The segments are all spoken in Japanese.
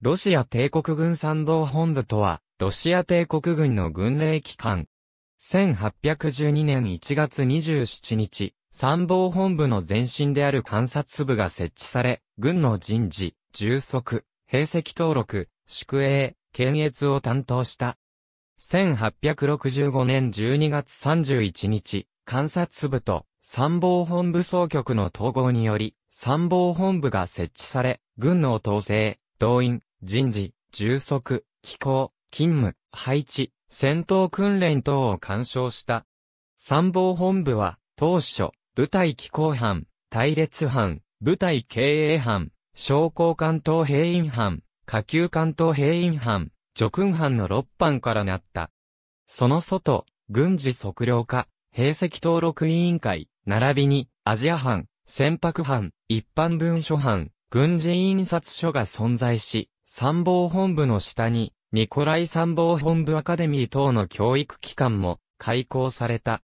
ロシア帝国軍参謀本部とは、ロシア帝国軍の軍令機関。1812年1月27日、参謀本部の前身である観察部が設置され、軍の人事、充足、兵籍登録、宿営、検閲を担当した。1865年12月31日、観察部と参謀本部総局の統合により、参謀本部が設置され、軍の統制、動員、人事、充足、気候、勤務、配置、戦闘訓練等を干渉した。参謀本部は、当初、部隊機構班、隊列班、部隊経営班、将校関東兵員班、下級関東兵員班、叙勲班の6班からなった。その外、軍事測量課、兵籍登録委員会、並びに、アジア班、船舶班、一般文書班、軍事印刷所が存在し、参謀本部の下に、ニコライ参謀本部アカデミー等の教育機関も開校された。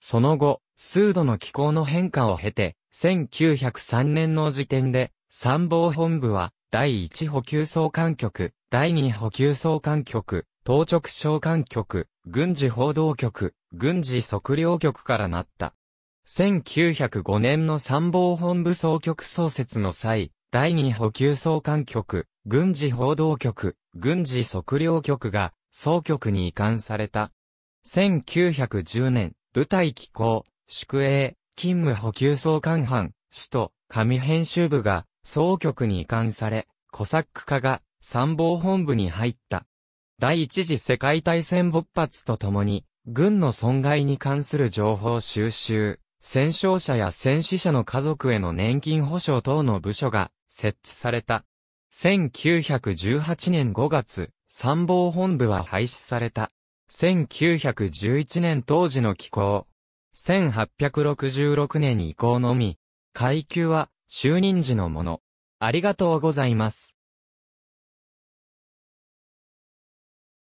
その後、数度の気候の変化を経て、1903年の時点で、参謀本部は、第1補給総監局、第2補給総監局、当直召喚局、軍事報道局、軍事測量局からなった。1905年の参謀本部総局創設の際、第2補給総監局、軍事報道局、軍事測量局が総局に移管された。1910年、部隊機構、宿営、勤務補給総監班、首都、紙編集部が総局に移管され、コサック化が参謀本部に入った。第一次世界大戦勃発とともに、軍の損害に関する情報収集、戦勝者や戦死者の家族への年金保障等の部署が設置された。1918年5月、参謀本部は廃止された。1911年当時の機構。1866年以降のみ、階級は就任時のもの。ありがとうございます。